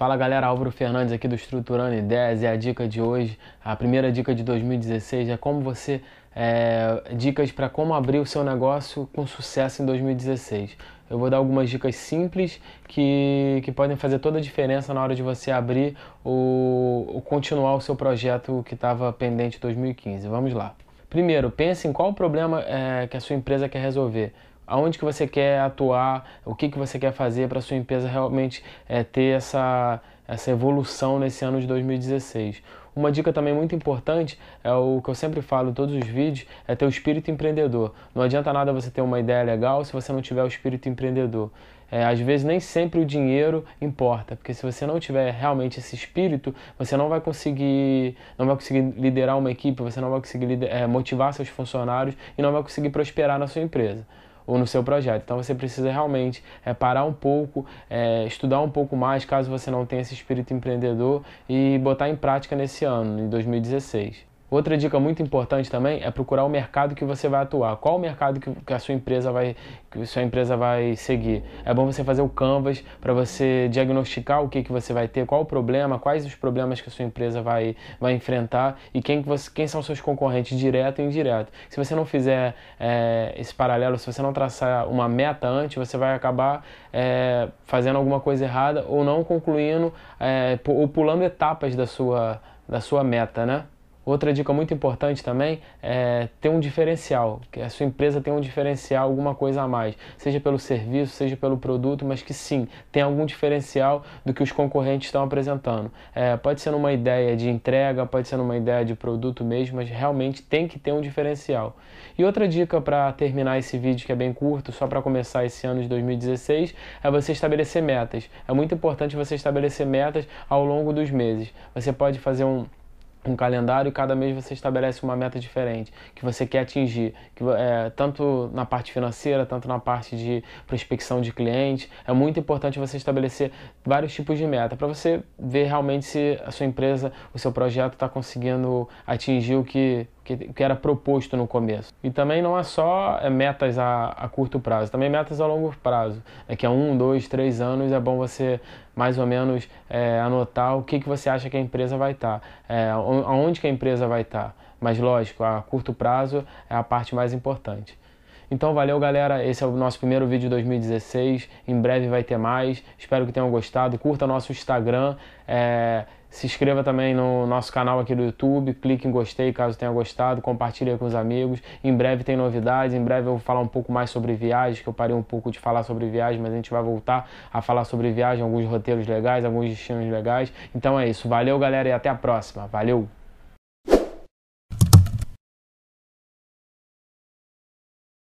Fala galera, Álvaro Fernandes aqui do Estruturando Ideias e a dica de hoje, a primeira dica de 2016 é como você é, dicas para como abrir o seu negócio com sucesso em 2016. Eu vou dar algumas dicas simples que, que podem fazer toda a diferença na hora de você abrir ou continuar o seu projeto que estava pendente em 2015. Vamos lá. Primeiro, pense em qual o problema é, que a sua empresa quer resolver aonde que você quer atuar, o que, que você quer fazer para sua empresa realmente é, ter essa, essa evolução nesse ano de 2016. Uma dica também muito importante é o que eu sempre falo em todos os vídeos, é ter o espírito empreendedor. Não adianta nada você ter uma ideia legal se você não tiver o espírito empreendedor. É, às vezes nem sempre o dinheiro importa, porque se você não tiver realmente esse espírito, você não vai conseguir, não vai conseguir liderar uma equipe, você não vai conseguir é, motivar seus funcionários e não vai conseguir prosperar na sua empresa ou no seu projeto. Então você precisa realmente é, parar um pouco, é, estudar um pouco mais, caso você não tenha esse espírito empreendedor, e botar em prática nesse ano, em 2016. Outra dica muito importante também é procurar o mercado que você vai atuar. Qual o mercado que, a sua empresa vai que sua empresa vai seguir? É bom você fazer o canvas para você diagnosticar o que, que você vai ter, qual o problema, quais os problemas que a sua empresa vai, vai enfrentar e quem, que você, quem são seus concorrentes direto e indireto. Se você não fizer é, esse paralelo, se você não traçar uma meta antes, você vai acabar é, fazendo alguma coisa errada ou não concluindo é, ou pulando etapas da sua, da sua meta, né? Outra dica muito importante também é ter um diferencial, que a sua empresa tem um diferencial, alguma coisa a mais, seja pelo serviço, seja pelo produto, mas que sim, tem algum diferencial do que os concorrentes estão apresentando. É, pode ser numa ideia de entrega, pode ser numa ideia de produto mesmo, mas realmente tem que ter um diferencial. E outra dica para terminar esse vídeo, que é bem curto, só para começar esse ano de 2016, é você estabelecer metas. É muito importante você estabelecer metas ao longo dos meses. Você pode fazer um um calendário e cada mês você estabelece uma meta diferente que você quer atingir, que, é, tanto na parte financeira, tanto na parte de prospecção de clientes. É muito importante você estabelecer vários tipos de meta para você ver realmente se a sua empresa, o seu projeto está conseguindo atingir o que que, era proposto no começo. E também não é só é, metas a, a curto prazo, também metas a longo prazo. É que a um, dois, três anos é bom você mais ou menos é, anotar o que, que você acha que a empresa vai estar, tá, é, aonde que a empresa vai estar. Tá. Mas lógico, a curto prazo é a parte mais importante. Então valeu galera, esse é o nosso primeiro vídeo de 2016, em breve vai ter mais, espero que tenham gostado, curta nosso Instagram, é... se inscreva também no nosso canal aqui do YouTube, clique em gostei caso tenha gostado, compartilhe com os amigos, em breve tem novidades, em breve eu vou falar um pouco mais sobre viagens, que eu parei um pouco de falar sobre viagens, mas a gente vai voltar a falar sobre viagem, alguns roteiros legais, alguns destinos legais, então é isso, valeu galera e até a próxima, valeu!